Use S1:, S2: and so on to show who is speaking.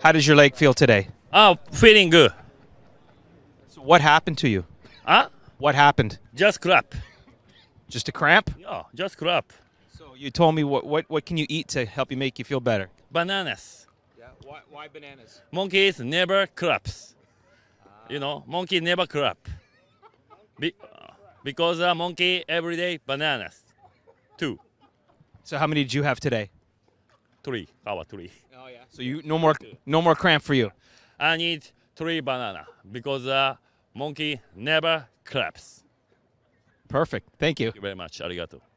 S1: How does your leg feel today? Oh, feeling good. So what happened to you? Huh? What happened? Just cramp. Just a cramp? Yeah, just cramp. So you told me what, what, what can you eat to help you make you feel better?
S2: Bananas. Yeah, why, why
S3: bananas?
S1: Monkeys never cramps. Uh, you know, monkey never cramp.
S4: Be, uh, because a monkey every day bananas. Two.
S5: So how many did you have today?
S4: three, about three. Oh yeah. So you no more
S5: no more cramp for you.
S4: I need three banana because uh, monkey never claps.
S6: Perfect. Thank you. Thank
S4: you very much. Arigato.